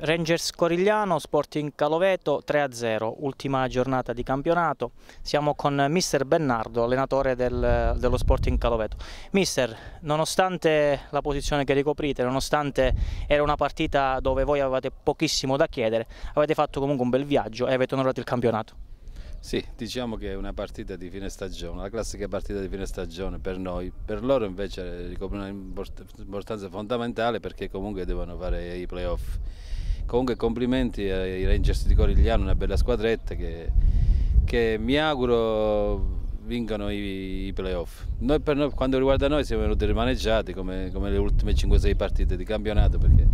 Rangers Corigliano, Sporting Caloveto 3-0, ultima giornata di campionato. Siamo con mister Bernardo, allenatore del, dello Sporting Caloveto. Mister, nonostante la posizione che ricoprite, nonostante era una partita dove voi avevate pochissimo da chiedere, avete fatto comunque un bel viaggio e avete onorato il campionato. Sì, diciamo che è una partita di fine stagione, la classica partita di fine stagione per noi, per loro invece ricopre un'importanza fondamentale perché comunque devono fare i playoff Comunque complimenti ai Rangers di Corigliano, una bella squadretta che, che mi auguro vincano i, i playoff. Noi, noi, quando riguarda noi siamo venuti rimaneggiati come, come le ultime 5-6 partite di campionato perché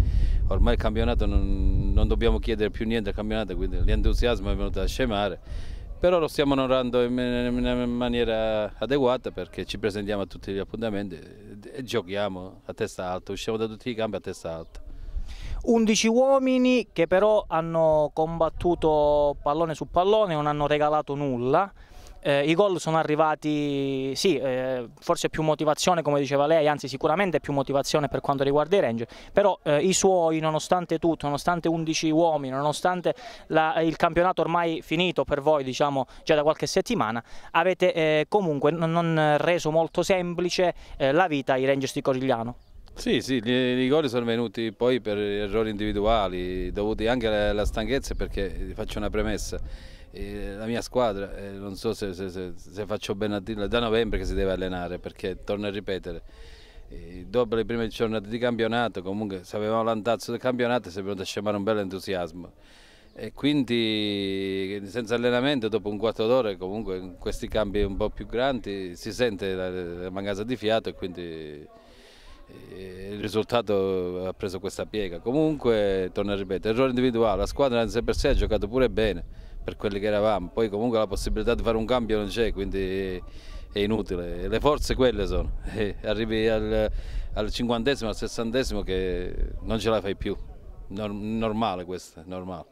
ormai il campionato non, non dobbiamo chiedere più niente al campionato quindi l'entusiasmo è venuto a scemare però lo stiamo onorando in, in, maniera adeguata perché ci presentiamo a tutti gli appuntamenti e giochiamo a testa alta, usciamo da tutti i campi a testa alta. 11 uomini che però hanno combattuto pallone su pallone, non hanno regalato nulla. Eh, I gol sono arrivati, sì, eh, forse più motivazione come diceva lei, anzi sicuramente più motivazione per quanto riguarda i Ranger, però eh, i suoi nonostante tutto, nonostante 11 uomini, nonostante la, il campionato ormai finito per voi diciamo già da qualche settimana, avete eh, comunque non, non reso molto semplice eh, la vita ai Rangers di Corigliano. Sì, sì, i rigori sono venuti poi per errori individuali, dovuti anche alla, stanchezza, perché eh, faccio una premessa. Eh, la mia squadra, eh, non so se, se, se faccio bene a dirla, da novembre che si deve allenare, perché torno a ripetere, dopo le prime giornate di campionato, comunque se avevamo l'antazzo del campionato si è venuto a scemare un bel entusiasmo. E quindi senza allenamento dopo un quarto d'ora comunque in questi campi un po' più grandi si sente la, la mancanza di fiato e quindi il risultato ha preso questa piega. Comunque, torno a ripetere, errore individuale, la squadra in sé per sé ha giocato pure bene per quelli che eravamo, poi comunque la possibilità di fare un cambio non c'è, quindi è inutile, le forze quelle sono, e eh, arrivi al, al cinquantesimo, al sessantesimo che non ce la fai più, normale questa, normale.